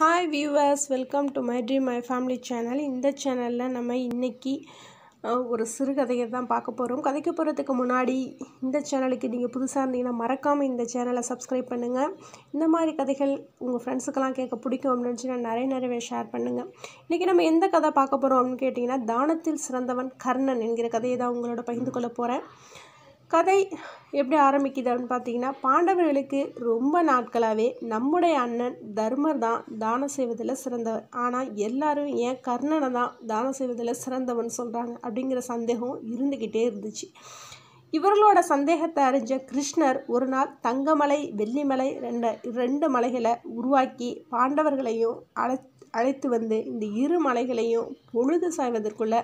hi viewers welcome to my dream my family channel இந்த சேனலில் நம்ம இன்றைக்கி ஒரு சிறுகதையை தான் பார்க்க போகிறோம் கதைக்கு போகிறதுக்கு முன்னாடி இந்த சேனலுக்கு நீங்கள் புதுசாக இருந்தீங்கன்னா மறக்காமல் இந்த சேனலை சப்ஸ்கிரைப் பண்ணுங்கள் இந்த மாதிரி கதைகள் உங்கள் ஃப்ரெண்ட்ஸுக்கெல்லாம் கேட்க பிடிக்கும் அப்படின்னு நான் நிறைய நிறையவே ஷேர் பண்ணுங்கள் இன்றைக்கி நம்ம எந்த கதை பார்க்க போகிறோம் அப்படின்னு கேட்டிங்கன்னா தானத்தில் சிறந்தவன் கர்ணன் என்கிற கதையை தான் உங்களோட பகிர்ந்து கொள்ள போகிறேன் கதை எப்படி ஆரம்பிக்குதுன்னு பார்த்தீங்கன்னா பாண்டவர்களுக்கு ரொம்ப நாட்களாகவே நம்முடைய அண்ணன் தர்மர் தான் தானம் செய்வதில் சிறந்தவர் ஆனால் எல்லாரும் ஏன் கர்ணனை தான் தானம் செய்வதில் சிறந்தவன் சொல்கிறாங்க அப்படிங்கிற சந்தேகம் இருந்துக்கிட்டே இருந்துச்சு இவர்களோட சந்தேகத்தை அறிஞ்ச கிருஷ்ணர் ஒரு நாள் தங்கமலை வெள்ளிமலை ரெண்டு ரெண்டு மலைகளை உருவாக்கி பாண்டவர்களையும் அழை அழைத்து வந்து இந்த இரு மலைகளையும் பொழுது சாய்வதற்குள்ளே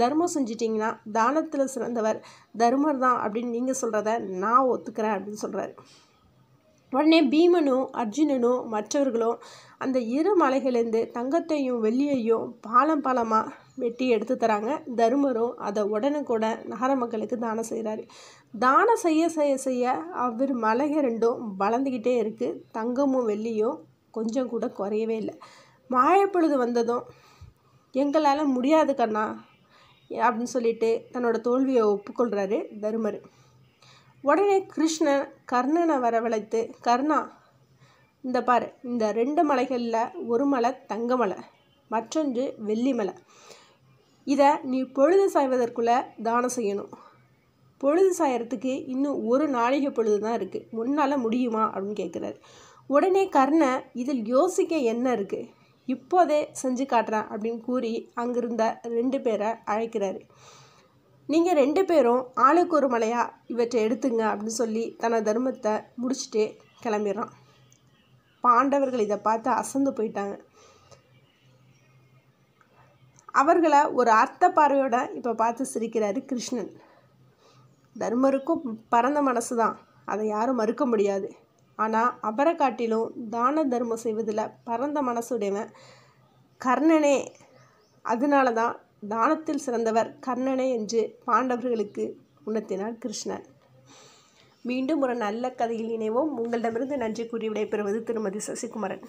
தர்மம் செஞ்சிட்டிங்கன்னா தானத்தில் சிறந்தவர் தர்மர் தான் அப்படின்னு நீங்கள் சொல்கிறத நான் ஒத்துக்கிறேன் அப்படின்னு சொல்கிறாரு உடனே பீமனும் அர்ஜுனனும் மற்றவர்களும் அந்த இரு மலைகளிலேருந்து தங்கத்தையும் வெள்ளியையும் பாலம் பாலமாக வெட்டி எடுத்து தராங்க தருமரும் அதை உடனுக்குடன் நகர மக்களுக்கு தானம் செய்கிறாரு தானம் செய்ய செய்ய செய்ய அவர் மலைக ரெண்டும் வளர்ந்துக்கிட்டே இருக்குது தங்கமும் வெள்ளியும் கொஞ்சம் கூட குறையவே இல்லை மாயப்பொழுது வந்ததும் எங்களால் முடியாது கண்ணா அப்படின்னு சொல்லிட்டு தன்னோட தோல்வியை ஒப்புக்கொள்கிறாரு தருமர் உடனே கிருஷ்ணன் கர்ணனை வரவழைத்து கர்ணா இந்த பாரு இந்த ரெண்டு மலைகளில் ஒரு மலை தங்க மலை மற்றொன்று வெள்ளி மலை இதை நீ பொழுது சாய்வதற்குள்ள தானம் செய்யணும் பொழுது சாயறதுக்கு இன்னும் ஒரு நாழிகை பொழுது தான் இருக்குது முன்னால் முடியுமா அப்படின்னு கேட்குறாரு உடனே கர்ணை இதில் யோசிக்க என்ன இருக்குது இப்போதே செஞ்சு காட்டுறேன் அப்படின்னு கூறி அங்கிருந்த ரெண்டு பேரை அழைக்கிறாரு நீங்கள் ரெண்டு பேரும் ஆளுக்கு ஒரு மலையாக இவற்றை எடுத்துங்க அப்படின்னு சொல்லி தன தர்மத்தை முடிச்சுட்டே கிளம்பிடுறான் பாண்டவர்கள் இதை பார்த்து அசந்து போயிட்டாங்க அவர்களை ஒரு அர்த்த பார்வையோட இப்போ பார்த்து சிரிக்கிறாரு கிருஷ்ணன் தர்மருக்கும் பரந்த மனசு தான் அதை யாரும் மறுக்க முடியாது ஆனால் அவரை காட்டிலும் தான தர்மம் செய்வதில் பரந்த மனசுடையவன் கர்ணனே அதனால தான் தானத்தில் சிறந்தவர் கர்ணனே என்று பாண்டவர்களுக்கு உணர்த்தினார் கிருஷ்ணன் மீண்டும் ஒரு நல்ல கதையில் இணைவோம் உங்களிடமிருந்து நன்றி கூறி விடைபெறுவது திருமதி சசிகுமரன்